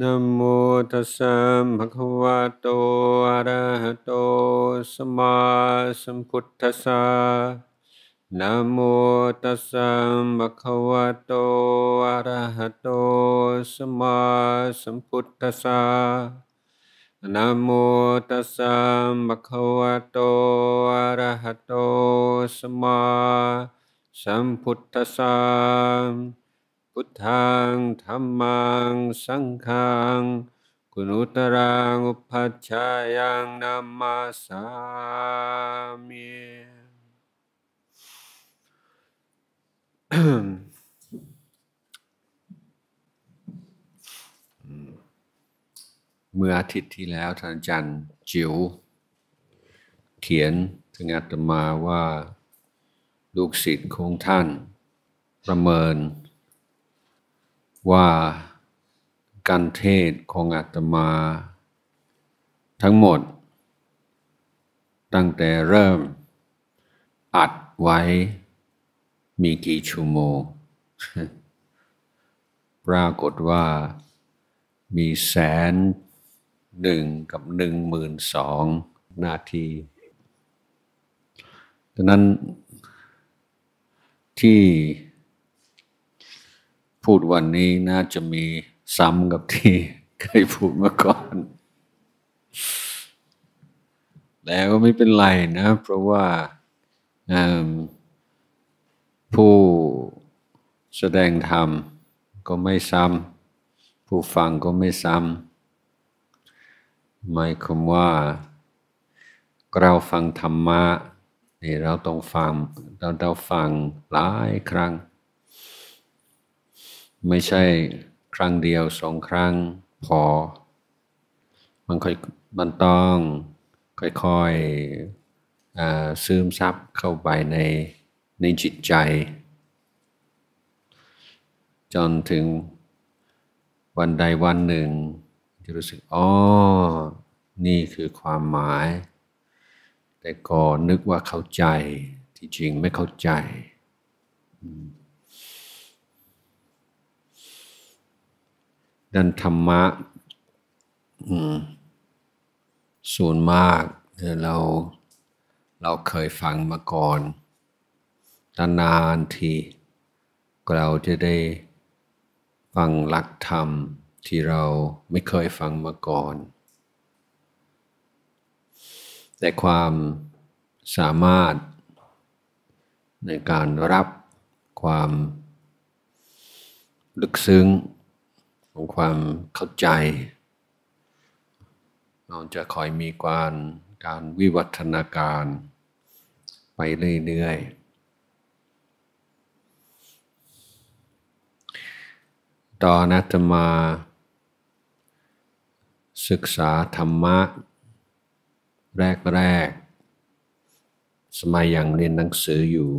นโมตัสสะภะคะวะโตอะระหะโตสัมมาสัมพุทธัสสะนโมตัสสะภะคะวะโตอะระหะโตสัมมาสัมพุทธัสสะนโมตัสสะภะคะวะโตอะระหะโตสัมมาสัมพุทธัสสะุทธังธรรมัง สังฆังคุณุตรังอุปัชฌายังนามาสามิเมื่ออาทิตย์ที่แล้วท่านจันจิ๋วเขียนถึงอาตมาว่าลูกศิษย์ของท่าน ประเมินว่าการเทศของอาตมาทั้งหมด ตั้งแต่เริ่มอัดไว้มีกี่ชั่วโมง ปรากฏว่ามีแสนหนึ่งกับหนึ่งหมื่นสองนาทีดังนั้นที่พูดวันนี้น่าจะมีซ้ำกับที่เคยพูดมาก่อนแต่ก็ไม่เป็นไรนะ เพราะว่าผู้แสดงธรรมก็ไม่ซ้ำผู้ฟังก็ไม่ซ้ำหมายความว่า เราฟังธรรมะนี่เราต้องฟังเราเราฟังหลายครั้งไม่ใช่ครั้งเดียวสองครั้งพอ มันค่อยมันต้องค่อยๆซึมซับเข้าไปในในจิตใจ จนถึงวันใดวันหนึ่ง จะรู้สึก อ๋อ นี่คือความหมาย แต่ก่อนนึกว่าเข้าใจ ที่จริงไม่เข้าใจด้านธรรมะส่วนมากเราเราเคยฟังมาก่อนนานทีเราจะได้ฟังหลักธรรมที่เราไม่เคยฟังมาก่อน แต่ความสามารถในการรับความลึกซึ้งของความเข้าใจ เราจะคอยมีการการวิวัฒนาการไปเรื่อยๆตอนนัตมาศึกษาธรรมะ แรกๆสมัยยังเรียนหนังสืออยู่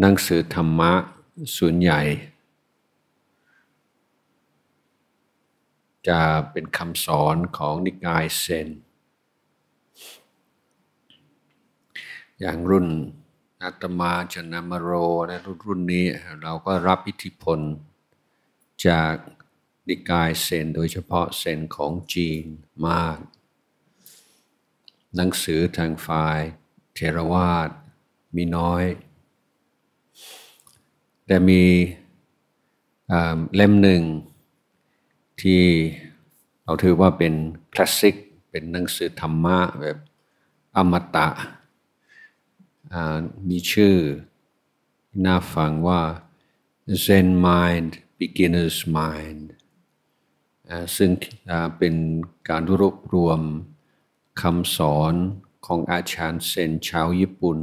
หนังสือธรรมะส่วนใหญ่ จะเป็นคำสอนของ นิกายเซน อย่างรุ่นอาตมาจนามโรนะรุ่นรุ่นนี้เราก็รับอิทธิพลจาก นิกายเซน โดยเฉพาะเซนของจีนมาก หนังสือทางฝ่ายเทรวาดมีน้อยแต่มีเล่มหนึ่งที่เราถือว่าเป็นคลาสสิกเป็นหนังสือธรรมะแบบอมตะมีชื่อน่าฟังว่า Zen Mind Beginner's Mind ซึ่งเป็นการรวบรวมคำสอนของอาจารย์เซนชาวญี่ปุ่น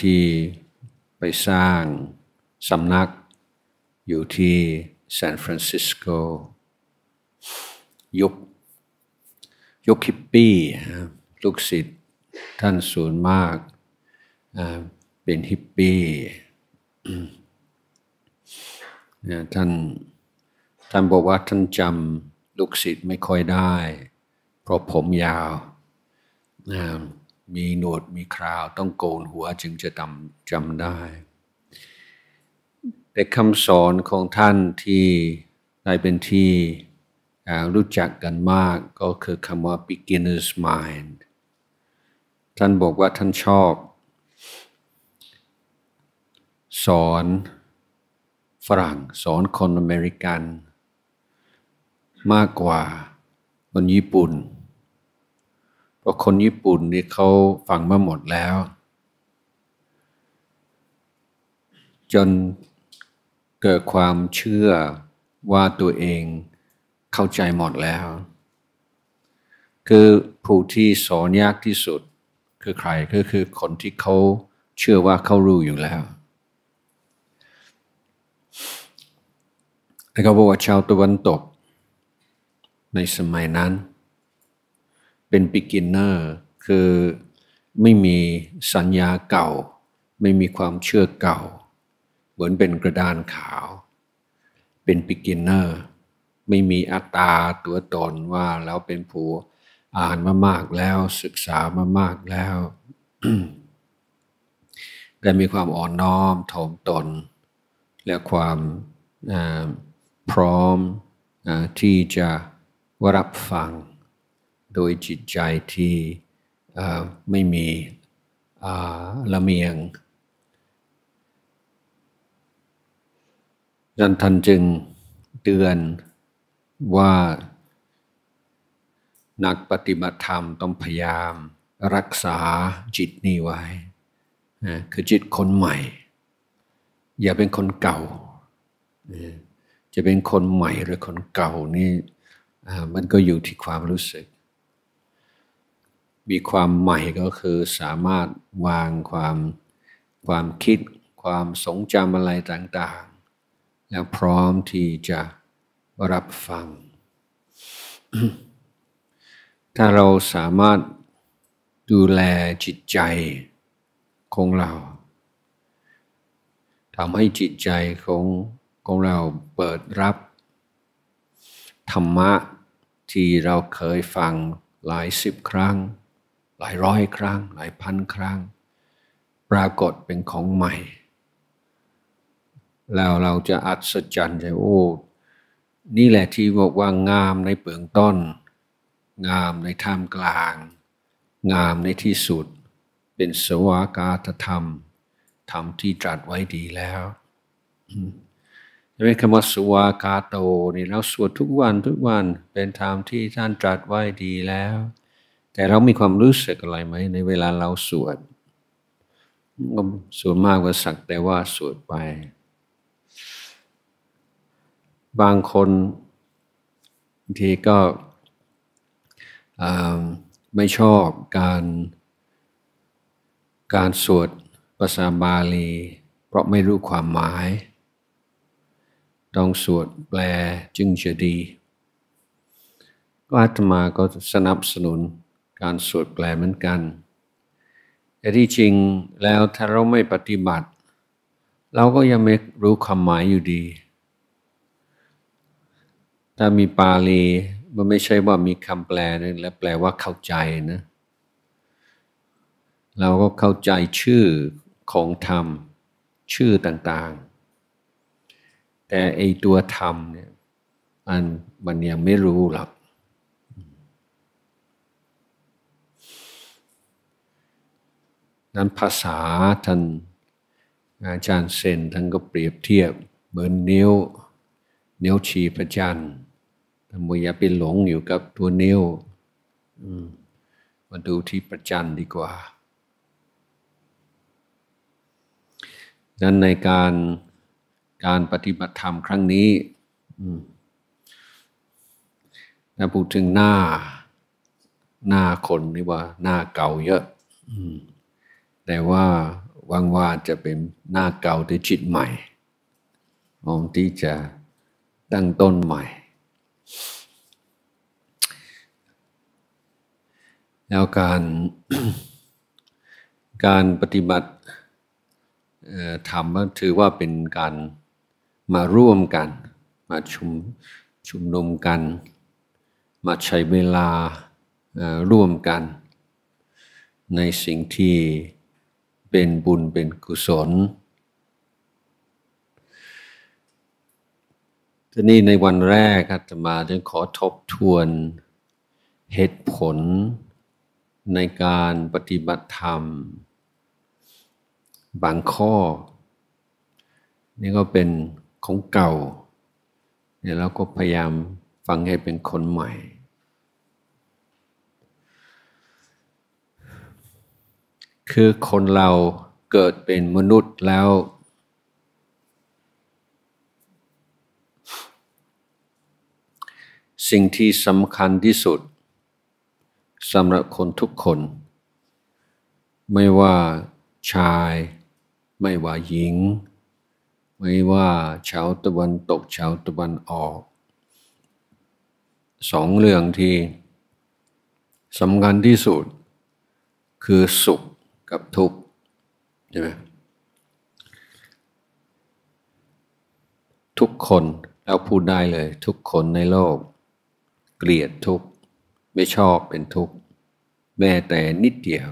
ที่ไปสร้างสำนักอยู่ที่ซานฟรานซิสโกยุคยุคฮิปปี้ลูกศิษย์ท่านสูนมากเป็นฮิปปี้ท่านท่านบอกว่าท่านจำลูกศิษย์ไม่ค่อยได้ เพราะผมยาวมีหนวดมีคราวต้องโกนหัวจึงจะจำจำได้ แต่คำสอนของท่านที่ได้เป็นที่รู้จักกันมากก็คือคำว่า beginner's mind ท่านบอกว่าท่านชอบสอนฝรั่ง สอนคนอเมริกันมากกว่าคนญี่ปุ่นพราะคนญี่ปุ่นนี่เขาฟังมาหมดแล้ว จนเกิดความเชื่อว่าตัวเองเข้าใจหมดแล้ว คือผู้ที่สอนยากที่สุด คือใครก็คือคนที่เขาเชื่อว่าเขารู้อยู่แล้วแล้วก็บอกว่าชาวตะวันตกในสมัยนั้นเป็น beginner คือไม่มีสัญญาเก่า ไม่มีความเชื่อเก่า เหมือนเป็นกระดานขาว เป็น beginner ไม่มีอัตตาตัวตนว่าแล้วเป็นผู้อ่านมามากแล้วศึกษามามากแล้ว แต่มีความอ่อนน้อมถ่อมตน และความพร้อมที่จะรับฟังโดยจิตใจที่ไม่มีละเมียงดันทันจึงเตือนว่านักปฏิบัติธรรมต้องพยายามรักษาจิตนี้ไว้ คือจิตคนใหม่ อย่าเป็นคนเก่า จะเป็นคนใหม่หรือคนเก่านี่มันก็อยู่ที่ความรู้สึกมีความใหม่ก็คือสามารถวางความความคิดความสงจำอะไรต่างๆ แล้วพร้อมที่จะรับฟัง ถ้าเราสามารถดูแลจิตใจของเราทำให้จิตใจของของเราเปิดรับธรรมะที่เราเคยฟังหลายสิบครั้งลายร้อยครั้ง หลายพันครั้ง ปรากฏเป็นของใหม่ แล้วเราจะอัศจรรย์ใจโอ้นี่แหละที่บอกว่างามในเปลืองต้น งามในท่ามกลาง งามในที่สุด เป็นสวากาตธรรมธรรมที่ตรัสไว้ดีแล้วจะเป็นคำว่าสวากาโตนี่เราสวดทุกวันทุกวันเป็นธรรมที่ท่านตรัสไว้ดีแล้วแต่เรามีความรู้สึกอะไรไหม ในเวลาเราสวด สวดมากกว่าสักแต่ว่าสวดไป บางคน ทีก็ไม่ชอบการการสวดภาษาบาลี เพราะไม่รู้ความหมาย ต้องสวดแปลจึงจะดีก็อาตมาก็สนับสนุนการสวดแปลเหมือนกัน แต่ที่จริงแล้วถ้าเราไม่ปฏิบัติ เราก็ยังไม่รู้ความหมายอยู่ดี ถ้ามีปาลีมันไม่ใช่ว่ามีคำแปลนึงและแปลว่าเข้าใจนะ เราก็เข้าใจชื่อของธรรม ชื่อต่างๆ แต่ไอตัวธรรมเนี่ยอันมันยังไม่รู้หรอกนั้นภาษาท่านอาจารย์เซนท่านก็เปรียบเทียบ เหมือนนิ้วนิ้วชีพระจันทร์ม่าอย่าไปหลงอยู่กับตัวนิ้วมาดูที่ประจันดีกว่าดังในการการปฏิบัติธรรมครั้งนี้ถ้าพูดถึงหน้า หน้าคนนี่ว่าหน้าเก่าเยอะ อแต่ว่าวังวาจะเป็นหน้าเก่าที่จิตใหม่ มองที่จะตั้งต้นใหม่ แล้วการการปฏิบัติธรรมก็ถือว่าเป็นการมาร่วมกัน มาชุมชุมนุมกัน มาใช้เวลาร่วมกันในสิ่งที่เป็นบุญเป็นกุศลทีนี้ในวันแรกบาะมาจึงขอทบทวนเหตุผลในการปฏิบัติธรรม บางข้อ นี่ก็เป็นของเก่าเนี่ยเราก็พยายามฟังให้เป็นคนใหม่คือคนเราเกิดเป็นมนุษย์แล้ว สิ่งที่สำคัญที่สุดสำหรับคนทุกคน ไม่ว่าชาย ไม่ว่าหญิง ไม่ว่าชาวตะวันตกชาวตะวันออก สองเรื่องที่สำคัญที่สุด คือสุขับทุกข์ใช่ไหมทุกคนเราพูดได้เลย ทุกคนในโลกเกลียดทุกข์ไม่ชอบเป็นทุกข์แม้แต่นิดเดียว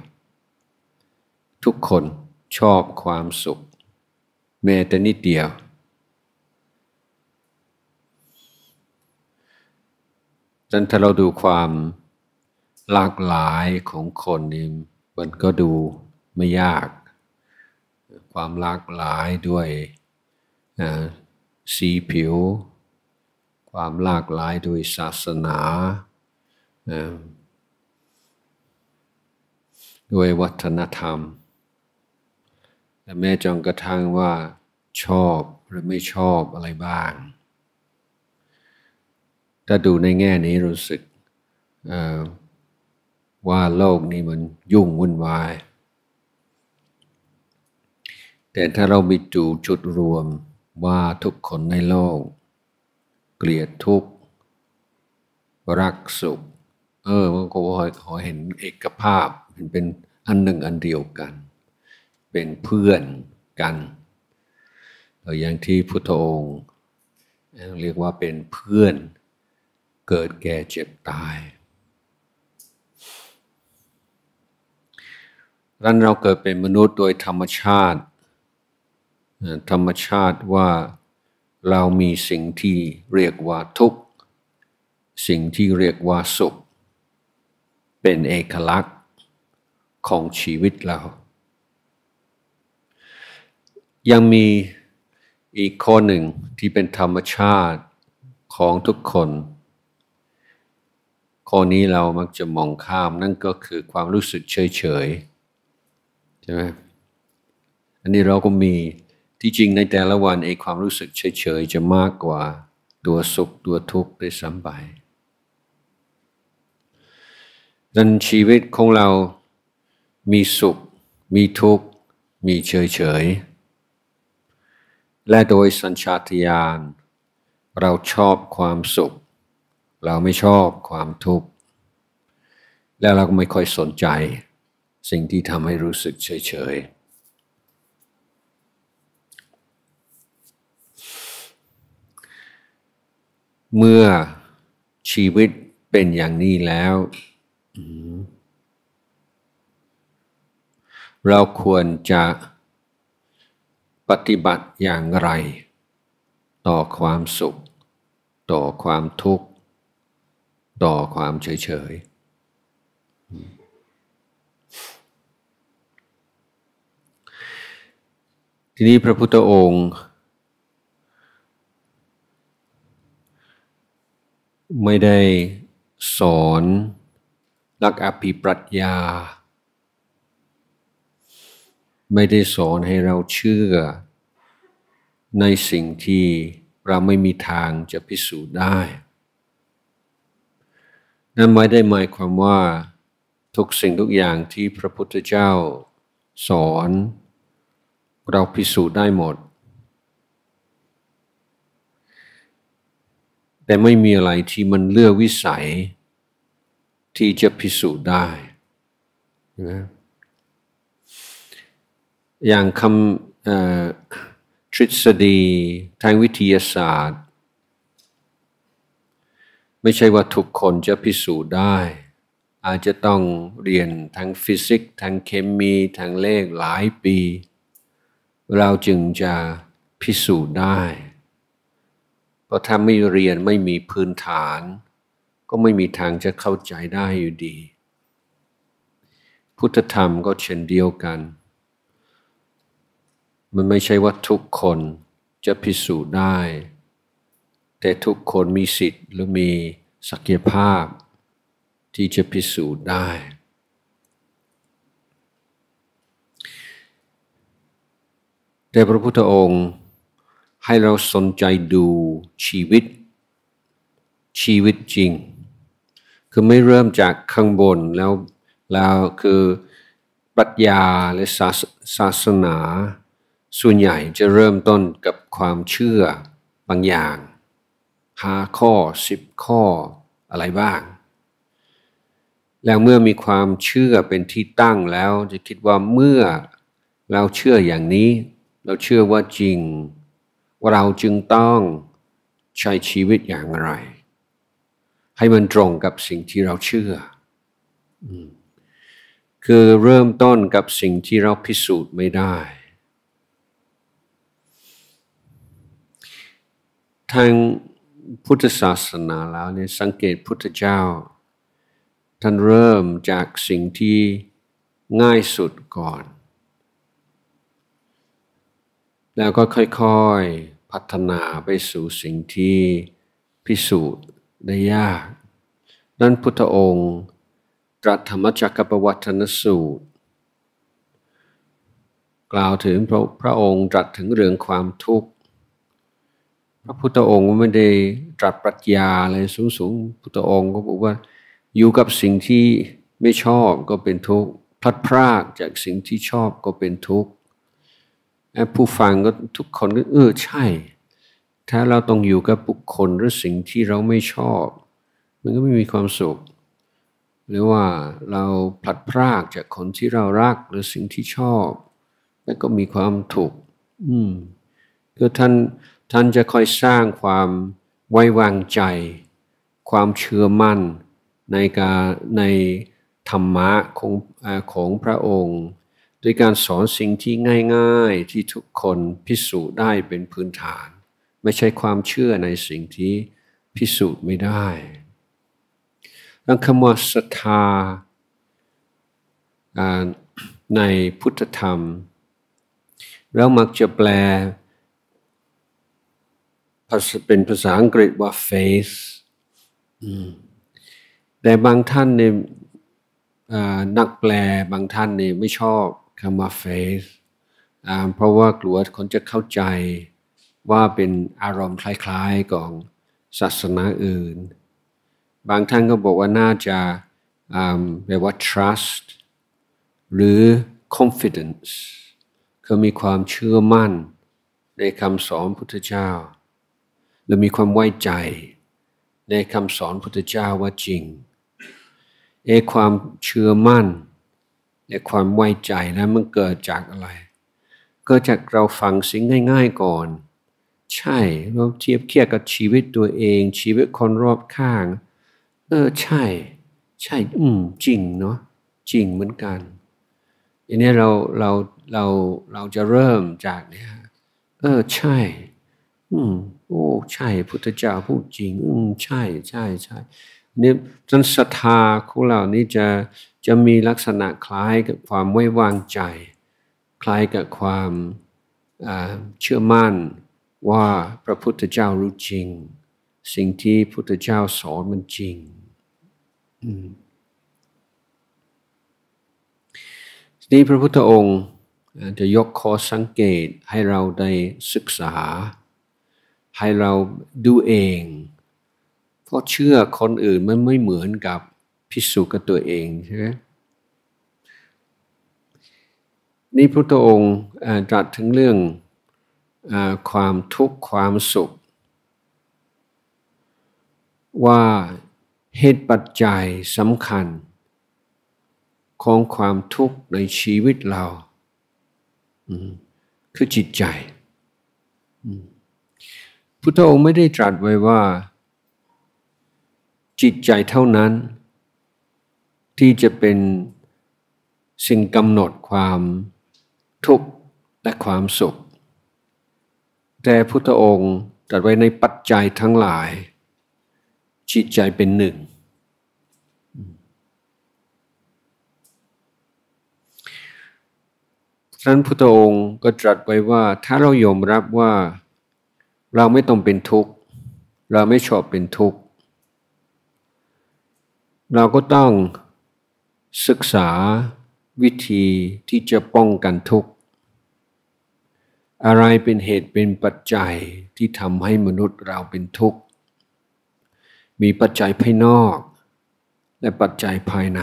ทุกคนชอบความสุข แม้แต่นิดเดียวดังถ้าเราดูความหลากหลายของคนนี่มันก็ดูไม่ยาก ความหลากหลายด้วยสีผิว ความหลากหลายด้วยศาสนา ด้วยวัฒนธรรมและแม้จงกระทั่งว่าชอบหรือไม่ชอบอะไรบ้าง ถ้าดูในแง่นี้รู้สึกว่าโลกนี้มันยุ่งวุ่นวายแต่ถ้าเรามีจูจุดรวมว่าทุกคนในโลก เกลียดทุกข์รักสุข เออมันก็ขอขอเห็นเอกภาพเห็นเป็นอันหนึ่งอันเดียวกัน เป็นเพื่อนกัน อย่างที่พุทธองค์เรียกว่าเป็นเพื่อน เกิดแก่เจ็บตายดังนั้นเราเกิดเป็นมนุษย์โดยธรรมชาติธรรมชาติว่าเรามีสิ่งที่เรียกว่าทุกข์สิ่งที่เรียกว่าสุข เป็นเอกลักษณ์ของชีวิตเรา ยังมีอีกข้อหนึ่งที่เป็นธรรมชาติของทุกคน ข้อนี้เรามักจะมองข้ามนั่นก็คือความรู้สึกเฉยเฉยใช่ไหมอันนี้เราก็มีที่จริงในแต่ละวันไอ้ความรู้สึกเฉยๆ จะมากกว่าตัวสุขตัวทุกข์ได้สยซ้ำไปดันชีวิตของเรามีสุข มีทุกข์ มีเฉยๆ และโดยสัญชาตญาณเราชอบความสุข เราไม่ชอบความทุกข์ และเราก็ไม่ค่อยสนใจสิ่งที่ทำให้รู้สึกเฉยๆเมื่อชีวิตเป็นอย่างนี้แล้ว เราควรจะปฏิบัติอย่างไร ต่อความสุข ต่อความทุกข์ ต่อความเฉยๆ ทีนี้พระพุทธองค์ไม่ได้สอนลักอภิปรัชญา ไม่ได้สอนให้เราเชื่อในสิ่งที่เราไม่มีทางจะพิสูจน์ได้ นั่นไม่ได้หมายความว่าทุกสิ่งทุกอย่างที่พระพุทธเจ้าสอนเราพิสูจน์ได้หมดแต่ไม่มีอะไรที่มันเลือกวิสัยที่จะพิสูจน์ได้นะอย่างคำทฤษฎีทางวิทยาศาสตร์ ไม่ใช่ว่าทุกคนจะพิสูจน์ได้ อาจจะต้องเรียนทางฟิสิกส์ทางเคมีทางเลขหลายปี เราจึงจะพิสูจน์ได้ราะถ้าไม่เรียนไม่มีพื้นฐาน ก็ไม่มีทางจะเข้าใจได้อยู่ดี พุทธธรรมก็เช่นเดียวกัน มันไม่ใช่ว่าทุกคนจะพิสูจน์ได้ แต่ทุกคนมีสิทธิ์หรือมีศักยภาพ ที่จะพิสูจน์ได้ แต่พระพุทธองค์ให้เราสนใจดูชีวิต ชีวิตจริง คือไม่เริ่มจากข้างบน แล้วแล้วคือปรัชญาและศาศาสนา ส่วนใหญ่จะเริ่มต้นกับความเชื่อบางอย่างหาข้อสิบข้ออะไรบ้าง แล้วเมื่อมีความเชื่อเป็นที่ตั้งแล้วจะคิดว่าเมื่อเราเชื่ออย่างนี้ เราเชื่อว่าจริงเราจึงต้องใช้ชีวิตอย่างไร ให้มันตรงกับสิ่งที่เราเชื่อ คือเริ่มต้นกับสิ่งที่เราพิสูจน์ไม่ได้ ทางพุทธศาสนาแล้วเนี่ยสังเกตพุทธเจ้า ท่านเริ่มจากสิ่งที่ง่ายสุดก่อน แล้วก็ค่อยๆพัฒนาไปสู่สิ่งที่พิสูจน์ได้ยากนั้นพุทธองค์ ตรัสธรรมจักรปวัตนสูตร กล่าวถึงพระพระองค์ตรัสถึงเรื่องความทุกข์พระพุทธองค์ไม่ได้ตรัสปรัชญาอะไรสูงสูงพุทธองค์ก็บอกว่าอยู่กับสิ่งที่ไม่ชอบก็เป็นทุกข์พลัดพรากจากสิ่งที่ชอบก็เป็นทุกข์ผู้ฟังก็ทุกคนก็เออใช่ ถ้าเราต้องอยู่กับบุคคลหรือสิ่งที่เราไม่ชอบ มันก็ไม่มีความสุขหรือว่าเราผลัดพรากจากคนที่เรารักหรือสิ่งที่ชอบนั่นก็มีความถูกอืมคือท่านท่านจะคอยสร้างความไว้วางใจ ความเชื่อมั่น ในการในธรรมะของของพระองค์ด้วยการสอนสิ่งที่ง่ายๆที่ทุกคนพิสูจน์ได้เป็นพื้นฐาน ไม่ใช่ความเชื่อในสิ่งที่พิสูจน์ไม่ได้ดังคำว่าศรัทธาในพุทธธรรมเรามักจะแปล เป็นภาษาอังกฤษว่า faith แต่บางท่านเนี่ยนักแปลบางท่านเนี่ยไม่ชอบคำว่าเฟสเพราะว่ากลัวคนจะเข้าใจว่าเป็นอารมณ์คล้ายๆของศาสนาอื่น บางท่านก็บอกว่าน่าจะเรียกว่า trust หรือ confidence คือมีความเชื่อมั่นในคำสอนพุทธเจ้า หรือมีความไว้ใจในคำสอนพุทธเจ้าว่าจริงเอความเชื่อมั่นในความไว้ใจนะมันเกิดจากอะไรเกิดจากเราฟังสิ่งง่าย ๆ ก่อน ใช่ เราเทียบเคียดกับชีวิตตัวเอง ชีวิตคนรอบข้าง เออใช่ ใช่ อืมจริงเนาะจริงเหมือนกันอันนี้เราเราเราเราจะเริ่มจากเนี่ยเออใช่ อืมโอ้ใช่ พุทธเจ้าพูดจริง อืมใช่ใช่ใช่เนี่ยจนศรัทธาของเรานี่จะจะมีลักษณะคล้ายกับความไว้วางใจ คล้ายกับความเชื่อมั่นว่าพระพุทธเจ้ารู้จริง สิ่งที่พุทธเจ้าสอนมันจริงนี่พระพุทธองค์จะยกข้อสังเกตให้เราได้ศึกษา ให้เราดูเอง เพราะเชื่อคนอื่นมันไม่เหมือนกับพิสูจน์กับตัวเองใช่ไหมนี่พระองค์ตรัสถึงเรื่องอความทุกข์ความสุข ว่าเหตุปัจจัยสำคัญ ของความทุกข์ในชีวิตเรา คือจิตใจ พุทธองค์ไม่ได้ตรัสไว้ว่าจิตใจเท่านั้นที่จะเป็นสิ่งกำหนดความทุกข์และความสุข แต่พุทธองค์ตรัสไว้ในปัจจัยทั้งหลาย จิตใจเป็นหนึ่งท่านพุทธองค์ก็ตรัสไว้ว่าถ้าเรายอมรับว่าเราไม่ต้องเป็นทุกข์ เราไม่ชอบเป็นทุกข์ เราก็ต้องศึกษาวิธีที่จะป้องกันทุกข์ อะไรเป็นเหตุเป็นปัจจัยที่ทำให้มนุษย์เราเป็นทุกข์ มีปัจจัยภายนอก และปัจจัยภายใน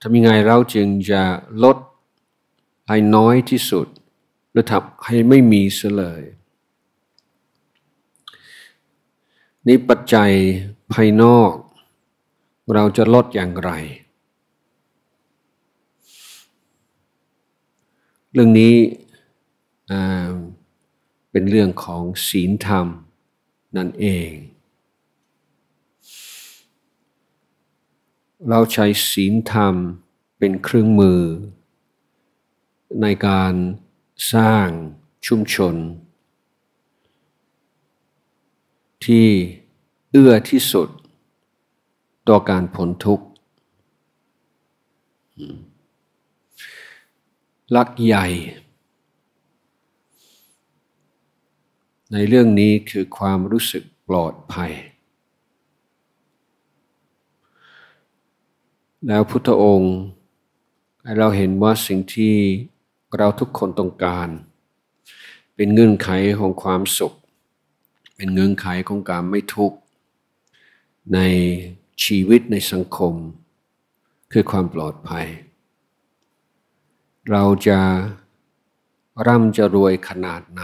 ทำยังไงเราจึงจะลดให้น้อยที่สุดหรือทำให้ไม่มีเสเลยนี่ปัจจัยภายนอกเราจะลดอย่างไร เรื่องนี้เป็นเรื่องของศีลธรรมนั่นเอง เราใช้ศีลธรรมเป็นเครื่องมือ ในการสร้างชุมชน ที่เอื้อที่สุดต่อการพ้นทุกข์ลักใหญ่ ในเรื่องนี้คือความรู้สึกปลอดภัย แล้วพุทธองค์ให้เราเห็นว่าสิ่งที่เราทุกคนต้องการ เป็นเงื่อนไขของความสุข เป็นเงื่อนไขของการไม่ทุกข์ ในชีวิตในสังคมคือความปลอดภัย เราจะร่ำจะรวยขนาดไหน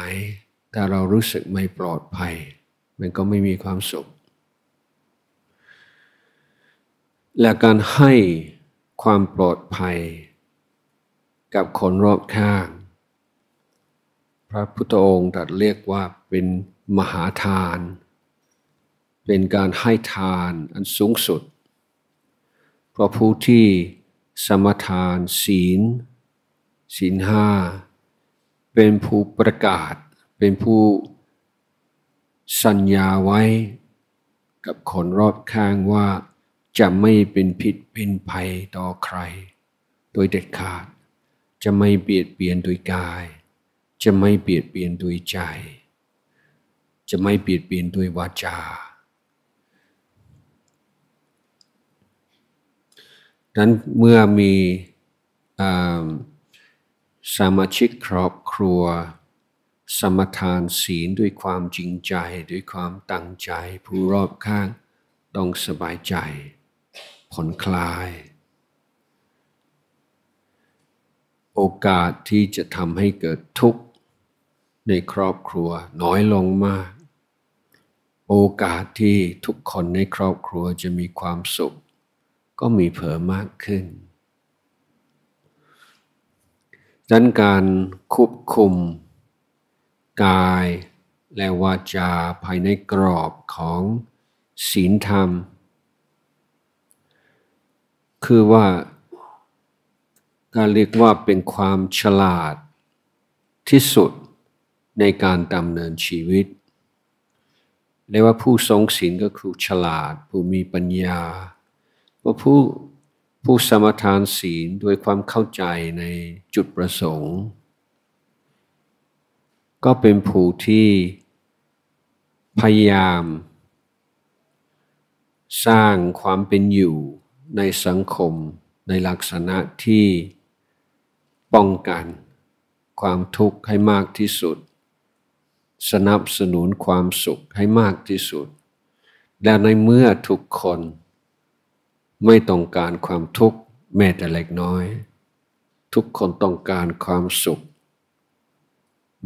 ถ้าเรารู้สึกไม่ปลอดภัย มันก็ไม่มีความสุข และการให้ความปลอดภัย กับคนรอบข้าง พระพุทธองค์ตรัสเรียกว่าเป็นมหาทานเป็นการให้ทานอันสูงสุด เพราะผู้ที่สมทานศีล ศีลห้า เป็นผู้ประกาศเป็นผู้สัญญาไว้ กับคนรอบข้างว่า จะไม่เป็นพิษเป็นภัยต่อใคร โดยเด็ดขาด จะไม่เบียดเบียนโดยกาย จะไม่เบียดเบียนโดยใจ จะไม่เบียดเบียนโดยวาจานั้นเมื่อมีสมาชิกครอบครัว สมทานศีลด้วยความจริงใจด้วยความตั้งใจผู้รอบข้างต้องสบายใจผ่อนคลาย โอกาสที่จะทำให้เกิดทุกข์ในครอบครัวน้อยลงมาก โอกาสที่ทุกคนในครอบครัวจะมีความสุขก็มีเผลอมากขึ้นดังนการควบคุมกาย และวาจาภายในกรอบของศีลธรรม คือว่า การเรียกว่าเป็นความฉลาดที่สุดในการดำเนินชีวิตเรียกว่าผู้ทรงศีลก็คือฉลาด ผู้มีปัญญาว่าผู้ผู้สมทานศีลโดยความเข้าใจในจุดประสงค์ ก็เป็นผู้ที่พยายามสร้างความเป็นอยู่ในสังคมในลักษณะที่ป้องกันความทุกข์ให้มากที่สุด สนับสนุนความสุขให้มากที่สุด และในเมื่อทุกคนไม่ต้องการความทุกข์แม้แต่เล็กน้อย ทุกคนต้องการความสุข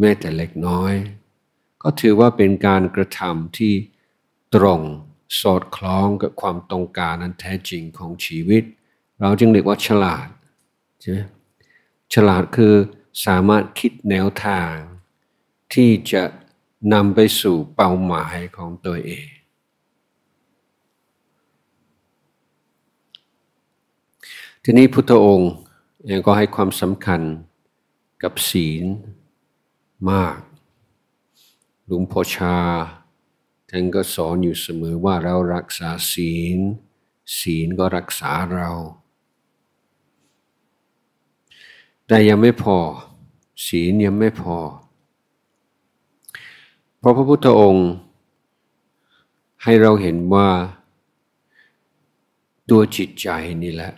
แม้แต่เล็กน้อย ก็ถือว่าเป็นการกระทำที่ตรงสอดคล้องกับความต้องการนั้นแท้จริงของชีวิต เราจึงเรียกว่าฉลาดใช่ไหมฉลาดคือสามารถคิดแนวทาง ที่จะนำไปสู่เป้าหมายของตัวเองทีนี้พุทธองค์ก็ให้ความสำคัญกับศีลมาก หลวงพ่อชาท่านก็สอนอยู่เสมอว่าเรารักษาศีล ศีลก็รักษาเรา แต่ยังไม่พอ ศีลยังไม่พอเพราะพระพุทธองค์ให้เราเห็นว่าตัวจิตใจนี่แหละ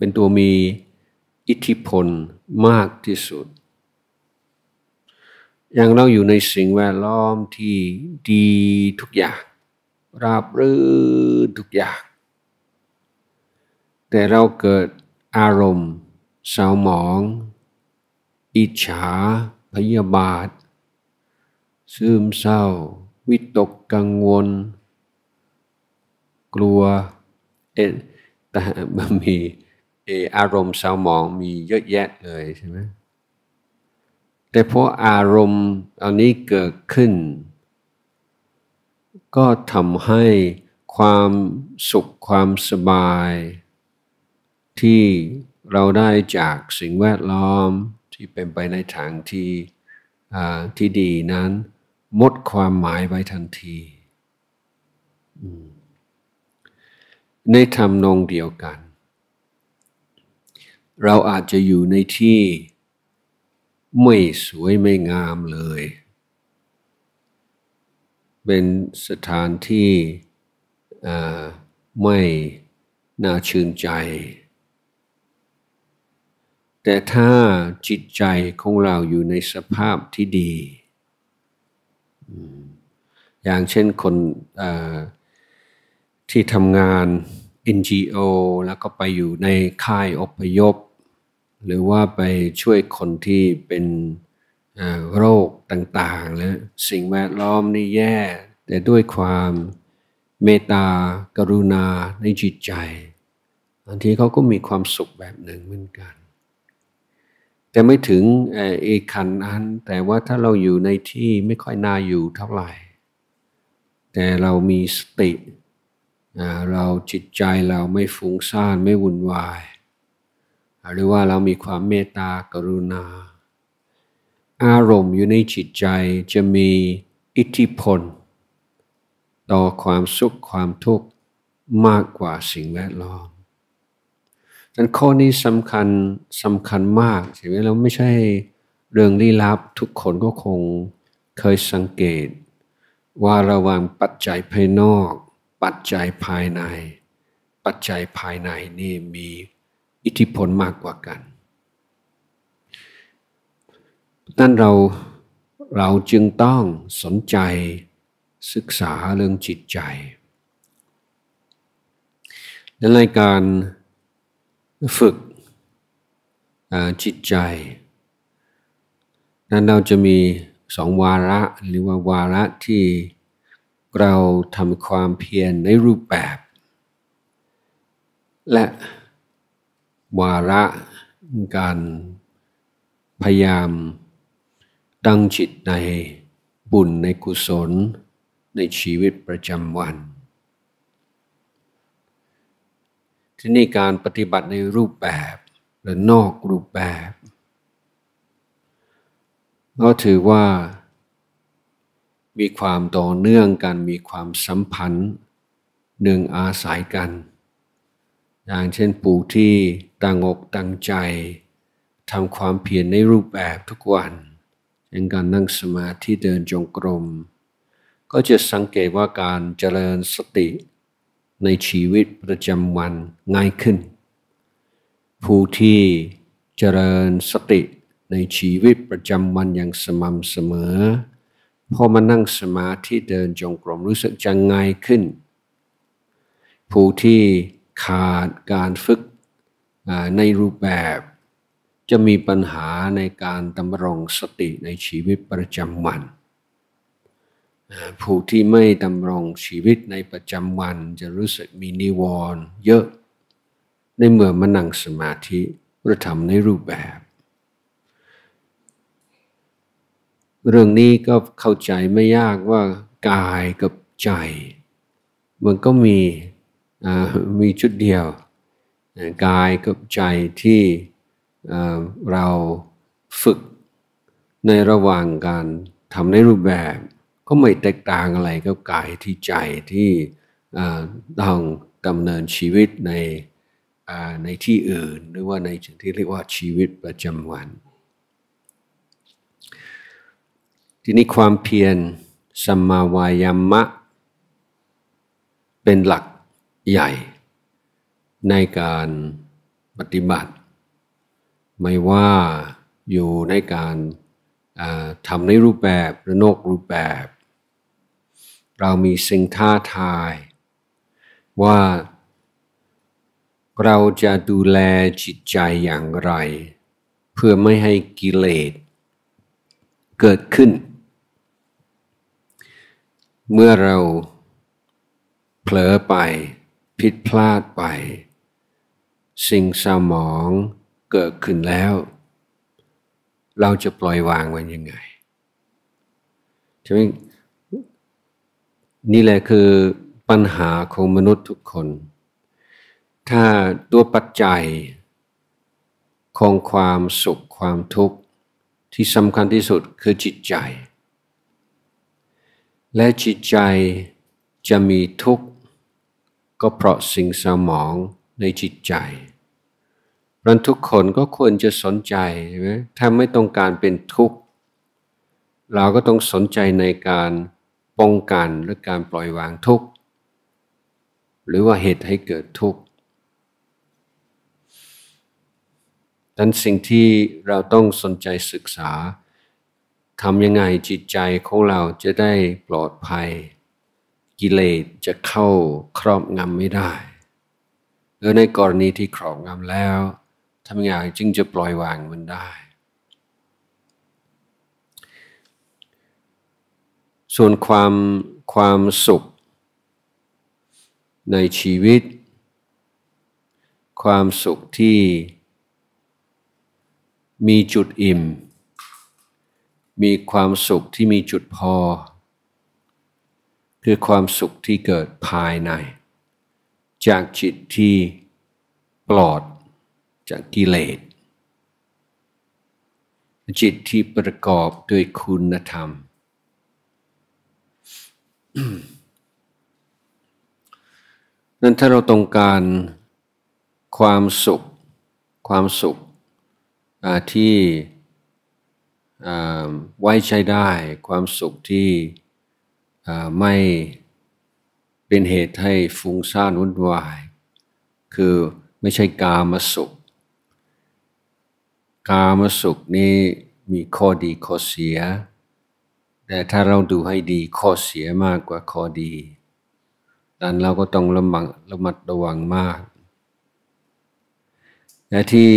เป็นตัวมีอิทธิพลมากที่สุด อย่างเราอยู่ในสิ่งแวดล้อมที่ดีทุกอย่าง ราบรื่นทุกอย่าง แต่เราเกิดอารมณ์เศร้าหมอง อิจฉาพยาบาทซึมเศร้า วิตกกังวล กลัวเอ๊ะแต่มันมีเออารมณ์เศร้าหมองมีเยอะแยะเลยใช่ไหม แต่เพราะอารมณ์อันนี้เกิดขึ้น ก็ทำให้ความสุขความสบาย ที่เราได้จากสิ่งแวดล้อมที่เป็นไปในทางที่ที่ดีนั้น หมดความหมายไปทันที ในทำนองเดียวกันเราอาจจะอยู่ในที่ไม่สวยไม่งามเลย เป็นสถานที่ไม่น่าชื่นใจ แต่ถ้าจิตใจของเราอยู่ในสภาพที่ดี อย่างเช่นคนที่ทำงาน NGO แล้วก็ไปอยู่ในค่ายอพยพหรือว่าไปช่วยคนที่เป็นโรคต่างๆแล้วสิ่งแวดล้อมนี่แย่ แต่ด้วยความเมตตากรุณาในจิตใจบางทีเขาก็มีความสุขแบบหนึ่งเหมือนกัน แต่ไม่ถึงเอกันอันแต่ว่าถ้าเราอยู่ในที่ไม่ค่อยน่าอยู่เท่าไหร่ แต่เรามีสติเราจิตใจเราไม่ฟุ้งซ่าน ไม่วุ่นวายหรือว่าเรามีความเมตตากรุณา อารมณ์อยู่ในจิตใจจะมีอิทธิพล ต่อความสุขความทุกข์มากกว่าสิ่งแวดล้อมดังข้อนี้สำคัญสำคัญมากใช่ไหมเราไม่ใช่เรื่องลี้ลับทุกคนก็คงเคยสังเกต ว่าระหว่างปัจจัยภายนอก ปัจจัยภายใน ปัจจัยภายในนี่มีอิทธิพลมากกว่ากัน นั่นเราเราจึงต้องสนใจศึกษาเรื่องจิตใจ และในการฝึกจิตใจ นั้นเราจะมีสองวาระหรือว่าวาระที่เราทำความเพียรในรูปแบบ และวาระการพยายามตั้งจิตในบุญในกุศล ในชีวิตประจำวัน ที่นี่การปฏิบัติในรูปแบบหรือนอกรูปแบบ ก็ถือว่ามีความต่อเนื่องกัน มีความสัมพันธ์ หนึ่งอาศัยกันอย่างเช่นปลูกที่ตั้งอกตั้งใจทำความเพียรในรูปแบบทุกวันเย่นการนั่งสมาธิเดินจงกรมก็จะสังเกตว่าการเจริญสติในชีวิตประจำวันง่ายขึ้น ผู้ที่เจริญสติในชีวิตประจำวันอย่างสม่ำเสมอพอมานั่งสมาธิเดินจงกรมรู้สึกจะง่ายขึ้น ผู้ที่ขาดการฝึกในรูปแบบจะมีปัญหาในการดำรงสติในชีวิตประจำวัน ผู้ที่ไม่ดำรงชีวิตในประจำวันจะรู้สึกมีนิวรณ์เยอะในเมื่อมานั่งสมาธิหรือทำในรูปแบบ เรื่องนี้ก็เข้าใจไม่ยากว่ากายกับใจ มันก็มีมีชุดเดียวกายกับใจที่เราฝึกในระหว่างการทำในรูปแบบ ก็ไม่แตกต่างอะไรกับกายที่ใจที่ต้องดำเนินชีวิตในในที่อื่นหรือว่าในงที่เรียกว่าชีวิตประจำวัน ทีนี้ความเพียรสมาวายามะเป็นหลักใหญ่ในการปฏิบัติ ไม่ว่าอยู่ในการทำในรูปแบบหรือนอกรูปแบบ เรามีสิ่งท้าทาย ว่าเราจะดูแลจิตใจอย่างไร เพื่อไม่ให้กิเลสเกิดขึ้น เมื่อเราเผลอไปผิดพลาดไป สิ่งสมองเกิดขึ้นแล้ว เราจะปล่อยวางมันยังไงใช่ไหมนี่แหละคือปัญหาของมนุษย์ทุกคน ถ้าตัวปัจจัยของความสุขความทุกข์ที่สำคัญที่สุดคือจิตใจ และจิตใจจะมีทุกข์ก็เพราะสิ่งสมองในจิตใจเพราะทุกคนก็ควรจะสนใจใช่ไหมถ้าไม่ต้องการเป็นทุกข์ เราก็ต้องสนใจในการป้องกันหรือการปล่อยวางทุกข์ หรือว่าเหตุให้เกิดทุกข์ดังสิ่งที่เราต้องสนใจศึกษา ทำยังไงจิตใจของเราจะได้ปลอดภัยกิเลสจะเข้าครอบงำไม่ได้ แล้วในกรณีที่ครอบงำแล้วทำไงจึงจะปล่อยวางมันได้ ส่วนความความสุขในชีวิต ความสุขที่มีจุดอิ่ม มีความสุขที่มีจุดพอคือความสุขที่เกิดภายใน จากจิตที่ปลอดจากกิเลสจิตที่ประกอบด้วยคุณธรรม นั้นถ้าเราต้องการความสุขความสุขที่ไว้ใช้ได้ความสุขที่ไม่เป็นเหตุให้ฟุ้งซ่านวุ่นวาย คือไม่ใช่กามสุข กามสุขนี้มีข้อดีข้อเสีย แต่ถ้าเราดูให้ดีข้อเสียมากกว่าข้อดี ดังนั้นเราก็ต้องระมัดระมัดระวังมาก และที่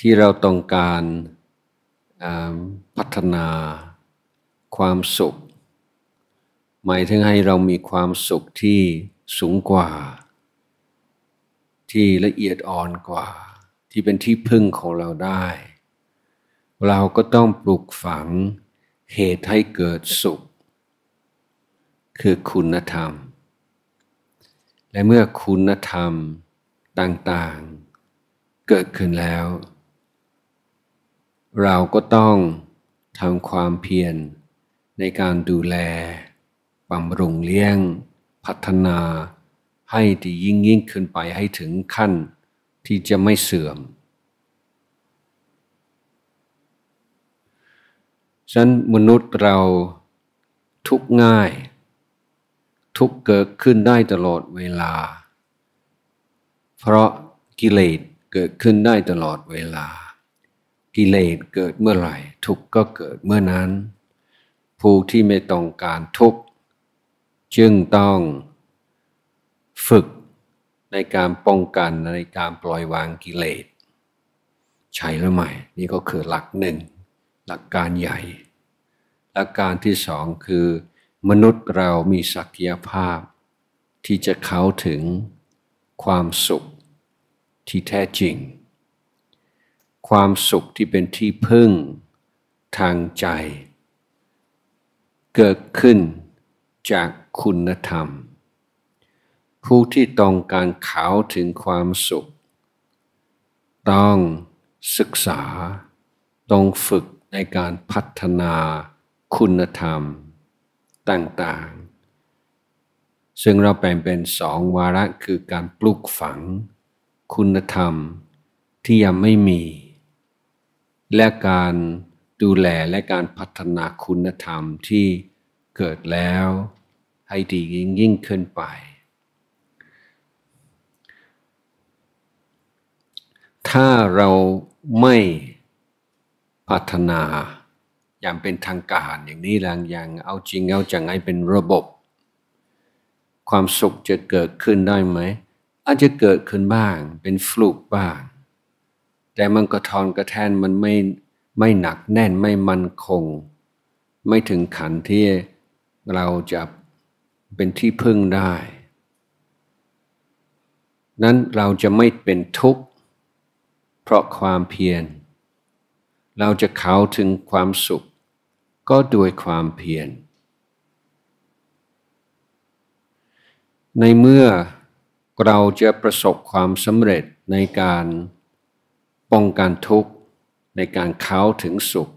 ที่เราต้องการพัฒนาความสุข หมายถึงให้เรามีความสุขที่สูงกว่า ที่ละเอียดอ่อนกว่าที่เป็นที่พึ่งของเราได้ เราก็ต้องปลูกฝังเหตุให้เกิดสุข คือคุณธรรม และเมื่อคุณธรรมต่างๆเกิดขึ้นแล้ว เราก็ต้องทำความเพียรในการดูแลบำรุงเลี้ยง พัฒนาให้ดียิ่งยิ่งขึ้นไปให้ถึงขั้นที่จะไม่เสื่อมฉะนั้นมนุษย์เราทุกง่าย ทุกเกิดขึ้นได้ตลอดเวลา เพราะกิเลสเกิดขึ้นได้ตลอดเวลา กิเลสเกิดเมื่อไหร่ ทุกก็เกิดเมื่อนั้นผู้ที่ไม่ต้องการทุกข์ จึงต้องฝึกในการป้องกันในการปล่อยวางกิเลสใช้หรือไม่นี่ก็คือหลักหนึ่ง หลักการใหญ่หลักการที่สองคือ มนุษย์เรามีศักยภาพ ที่จะเข้าถึงความสุขที่แท้จริง ความสุขที่เป็นที่พึ่งทางใจเกิดขึ้นจากคุณธรรม ผู้ที่ต้องการเขาถึงความสุข ต้องศึกษา ต้องฝึกในการพัฒนาคุณธรรมต่างๆ ซึ่งเราแบ่งเป็นสองวาระคือการปลูกฝังคุณธรรมที่ยังไม่มี และการดูแลและการพัฒนาคุณธรรมที่เกิดแล้วให้ดียิ่งยิ่งขึ้นไป ถ้าเราไม่พัฒนาอย่างเป็นทางการอย่างนี้ลางอย่างเอาจริงเอาจังไงเป็นระบบ ความสุขจะเกิดขึ้นได้ไหม อาจจะเกิดขึ้นบ้าง เป็นฟลุกบ้าง แต่มันก็ทอนกระแทนมันไม่ไม่หนักแน่นไม่มั่นคง ไม่ถึงขันที่เราจะเป็นที่พึ่งได้ นั้นเราจะไม่เป็นทุกข์เพราะความเพียรเราจะเข้าถึงความสุขก็ด้วยความเพียรในเมื่อเราจะประสบความสำเร็จในการป้องกันทุกข์ในการเข้าถึงสุข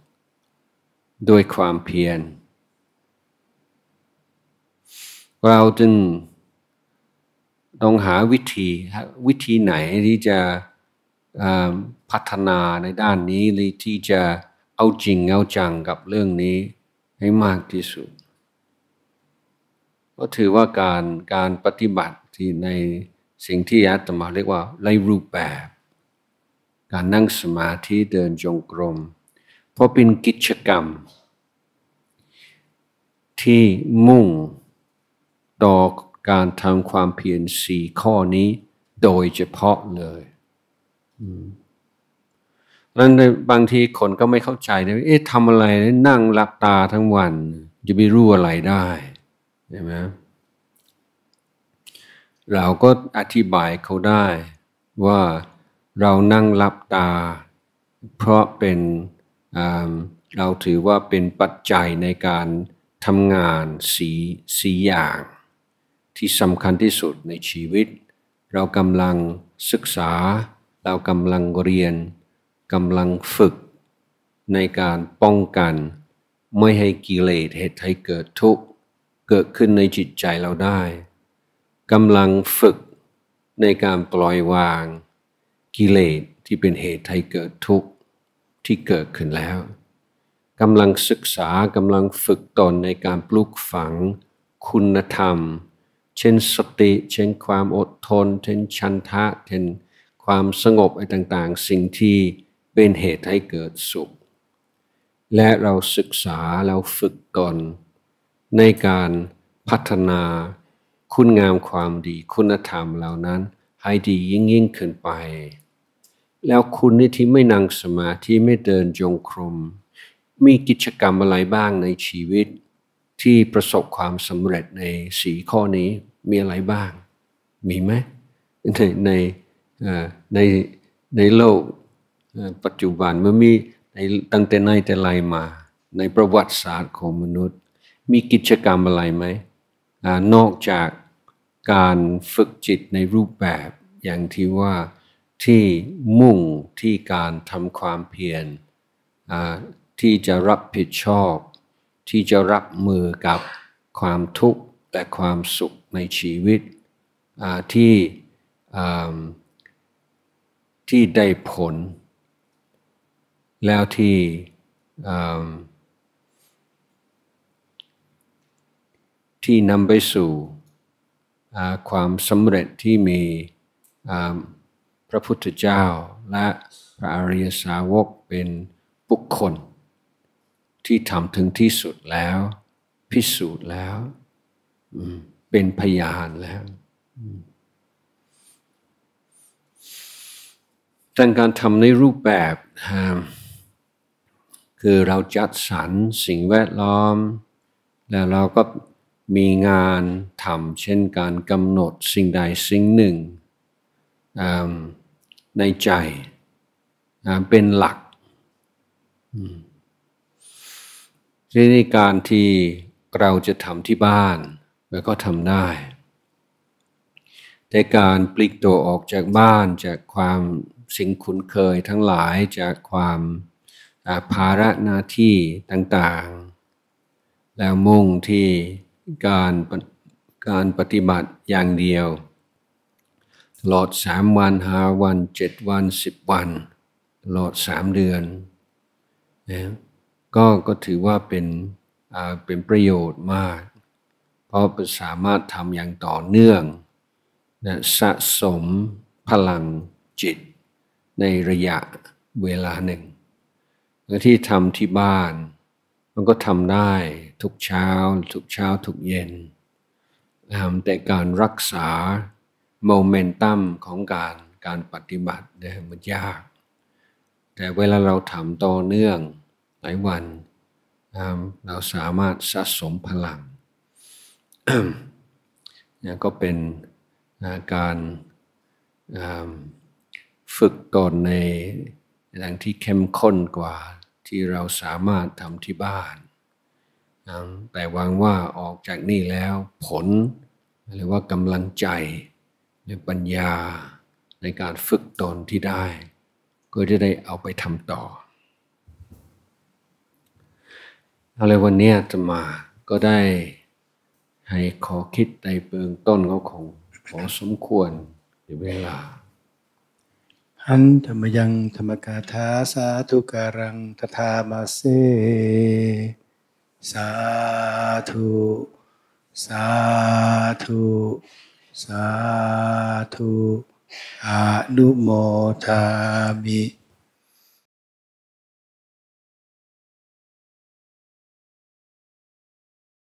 ด้วยความเพียรเราจึงต้องหาวิธี วิธีไหนที่จะพัฒนาในด้านนี้หรือที่จะเอาจริง เอาจังกับเรื่องนี้ให้มากที่สุดก็ถือว่าการการปฏิบัติที่ในสิ่งที่อาตมาเรียกว่าไล่รูปแบบการนั่งสมาธิเดินจงกรม เพราะเป็นกิจกรรม ที่มุ่งต่อการทำความเพียรสี่ข้อนี้ โดยเฉพาะเลยดังนั้นบางทีคนก็ไม่เข้าใจนะเอ๊ะทำอะไร นั่งหลับตาทั้งวัน จะไปรู้อะไรได้ใช่ไหมเราก็อธิบายเขาได้ว่าเรานั่งรับตา เพราะเป็นเราถือว่าเป็นปัจจัยในการทำงานสีสีอย่าง ที่สำคัญที่สุดในชีวิต เรากำลังศึกษา เรากำลังเรียนกำลังฝึกในการป้องกัน ไม่ให้กิเลสเหตุให้เกิดทุกข์เกิดขึ้นในจิตใจเราได้กำลังฝึกในการปล่อยวางกิเลสที่เป็นเหตุให้เกิดทุกข์ที่เกิดขึ้นแล้วกำลังศึกษากำลังฝึกตนในการปลูกฝังคุณธรรม เช่นสติ เช่นความอดทน เช่นชันทะเช่นความสงบอะไรต่าง ๆ สิ่งที่เป็นเหตุให้เกิดสุข และเราศึกษาเราฝึกตนในการพัฒนาคุณงามความดีคุณธรรมเหล่านั้นให้ดียิ่งยิ่งขึ้นไปแล้วคุณนที่ไม่นั่งสมาธิไม่เดินจงกรม มีกิจกรรมอะไรบ้างในชีวิตที่ประสบความสำเร็จในสีข้อนี้มีอะไรบ้าง มีไหมในในในในโลกปัจจุบันมันมีในตั้งแต่ไหนแต่ไรมา ในประวัติศาสตร์ของมนุษย์ มีกิจกรรมอะไรไหมอนอกจากการฝึกจิตในรูปแบบอย่างที่ว่าที่มุ่งที่การทำความเพียรที่จะรับผิดชอบ ที่จะรับมือกับความทุกข์ และความสุขในชีวิตที่ที่ได้ผล แล้วที่ที่นำไปสู่ความสำเร็จที่มีระพุทธเจ้าและพระอริยสาวกเป็นบุคคล ที่ทำถึงที่สุดแล้ว พิสูจน์แล้ว เป็นพยานแล้วดังการทำในรูปแบบ คือเราจัดสรรสิ่งแวดล้อม แล้วเราก็มีงานทำเช่นการกำหนดสิ่งใดสิ่งหนึ่งในใจเป็นหลักที่ในการที่เราจะทำที่บ้าน แล้วก็ทำได้ แต่การปลีกตัวออกจากบ้านจากความสิ่งคุ้นเคยทั้งหลายจากความภาระหน้าที่ต่างๆ แล้วมุ่งที่การการปฏิบัติอย่างเดียวหลอดสามวันห้าวันเจ็ดวันสิบวัน หลอดสามเดือนนะก็ก็ถือว่าเป็นเป็นประโยชน์มาก เพราะสามารถทำอย่างต่อเนื่องนะสะสมพลังจิตในระยะเวลาหนึ่ง และที่ทำที่บ้าน มันก็ทำได้ทุกเช้า ทุกเช้า ทุกเย็นแต่การรักษาโมเมนตัมของการการปฏิบัติเนี่ยมันยาก แต่เวลาเราทำต่อเนื่องหลายวันเราสามารถสะสมพลังนี่ก็เป็นการฝึกก่อนในทางที่เข้มข้นกว่าที่เราสามารถทำที่บ้าน แต่วางว่าออกจากนี่แล้วผล หรือว่ากำลังใจด้อปัญญาในการฝึกตนที่ได้ ก็จะได้เอาไปทำต่ออะไรวันนี้จะมาก็ได้ให้ขอคิดในเบื้องต้นก็คงขอสมควรู่เวลาอันธรรมยังธรรมกาธาสาธุการังทธามาเซ สาธุ สาธุสาธุอนุโมทามิ